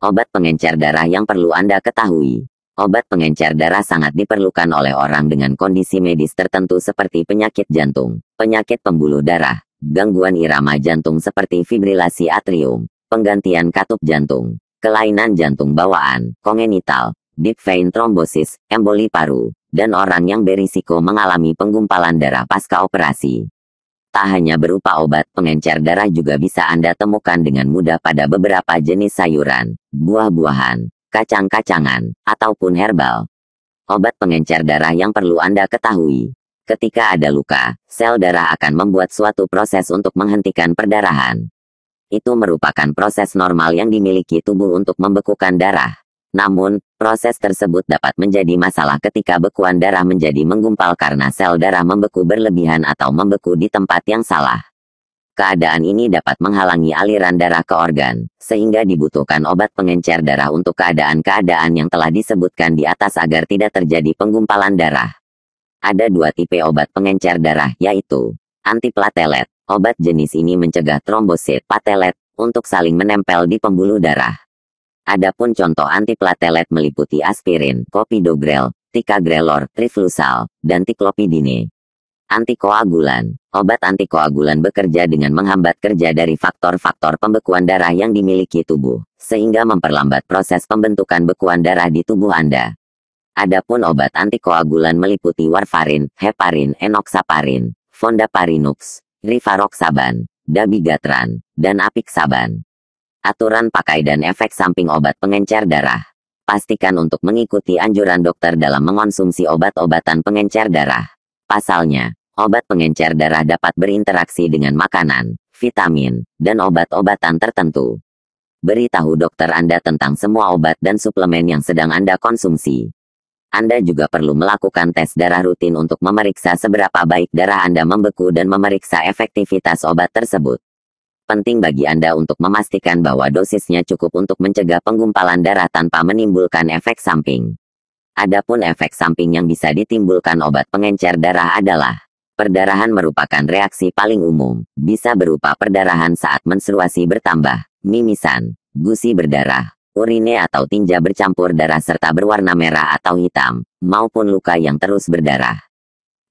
Obat pengencer darah yang perlu Anda ketahui. Obat pengencer darah sangat diperlukan oleh orang dengan kondisi medis tertentu seperti penyakit jantung, penyakit pembuluh darah, gangguan irama jantung seperti fibrilasi atrium, penggantian katup jantung, kelainan jantung bawaan, kongenital, deep vein trombosis, emboli paru, dan orang yang berisiko mengalami penggumpalan darah pasca operasi. Tak hanya berupa obat pengencer darah juga bisa Anda temukan dengan mudah pada beberapa jenis sayuran, buah-buahan, kacang-kacangan, ataupun herbal. Obat pengencer darah yang perlu Anda ketahui. Ketika ada luka, sel darah akan membuat suatu proses untuk menghentikan perdarahan. Itu merupakan proses normal yang dimiliki tubuh untuk membekukan darah. Namun, proses tersebut dapat menjadi masalah ketika bekuan darah menjadi menggumpal karena sel darah membeku berlebihan atau membeku di tempat yang salah. Keadaan ini dapat menghalangi aliran darah ke organ, sehingga dibutuhkan obat pengencer darah untuk keadaan-keadaan yang telah disebutkan di atas agar tidak terjadi penggumpalan darah. Ada dua tipe obat pengencer darah, yaitu antiplatelet. Obat jenis ini mencegah trombosit platelet untuk saling menempel di pembuluh darah. Adapun contoh antiplatelet meliputi aspirin, kopidogrel, ticagrelor, triflusal, dan tiklopidine. Antikoagulan. Obat antikoagulan bekerja dengan menghambat kerja dari faktor-faktor pembekuan darah yang dimiliki tubuh, sehingga memperlambat proses pembentukan bekuan darah di tubuh Anda. Adapun obat antikoagulan meliputi warfarin, heparin, enoxaparin, fondaparinux, rivaroxaban, dabigatran, dan apiksaban. Aturan pakai dan efek samping obat pengencer darah. Pastikan untuk mengikuti anjuran dokter dalam mengonsumsi obat-obatan pengencer darah. Pasalnya, obat pengencer darah dapat berinteraksi dengan makanan, vitamin, dan obat-obatan tertentu. Beritahu dokter Anda tentang semua obat dan suplemen yang sedang Anda konsumsi. Anda juga perlu melakukan tes darah rutin untuk memeriksa seberapa baik darah Anda membeku dan memeriksa efektivitas obat tersebut. Penting bagi Anda untuk memastikan bahwa dosisnya cukup untuk mencegah penggumpalan darah tanpa menimbulkan efek samping. Adapun efek samping yang bisa ditimbulkan obat pengencer darah adalah Perdarahan merupakan reaksi paling umum, bisa berupa perdarahan saat menstruasi bertambah, mimisan, gusi berdarah, urine atau tinja bercampur darah serta berwarna merah atau hitam, maupun luka yang terus berdarah.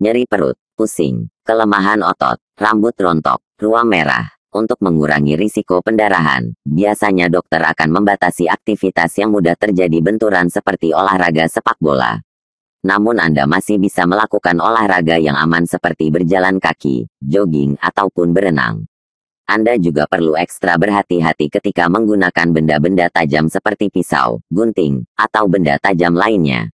Nyeri perut, pusing, kelemahan otot, rambut rontok, ruam merah, untuk mengurangi risiko pendarahan, biasanya dokter akan membatasi aktivitas yang mudah terjadi benturan seperti olahraga sepak bola. Namun Anda masih bisa melakukan olahraga yang aman seperti berjalan kaki, jogging, ataupun berenang. Anda juga perlu ekstra berhati-hati ketika menggunakan benda-benda tajam seperti pisau, gunting, atau benda tajam lainnya.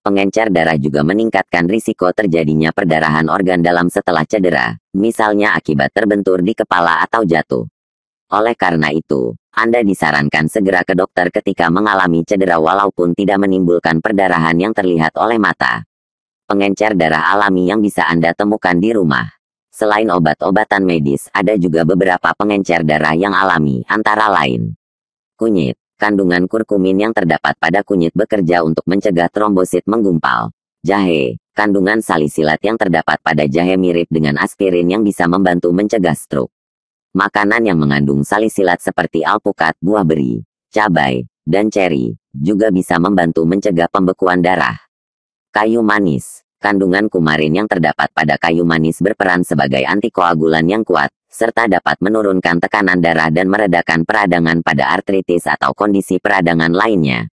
Pengencer darah juga meningkatkan risiko terjadinya perdarahan organ dalam setelah cedera, misalnya akibat terbentur di kepala atau jatuh. Oleh karena itu, Anda disarankan segera ke dokter ketika mengalami cedera walaupun tidak menimbulkan perdarahan yang terlihat oleh mata. Pengencer darah alami yang bisa Anda temukan di rumah. Selain obat-obatan medis, ada juga beberapa pengencer darah yang alami, antara lain kunyit, Kandungan kurkumin yang terdapat pada kunyit bekerja untuk mencegah trombosit menggumpal. Jahe, kandungan salisilat yang terdapat pada jahe mirip dengan aspirin yang bisa membantu mencegah stroke. Makanan yang mengandung salisilat seperti alpukat, buah beri, cabai, dan ceri juga bisa membantu mencegah pembekuan darah. Kayu manis, kandungan kumarin yang terdapat pada kayu manis berperan sebagai antikoagulan yang kuat, serta dapat menurunkan tekanan darah dan meredakan peradangan pada artritis atau kondisi peradangan lainnya.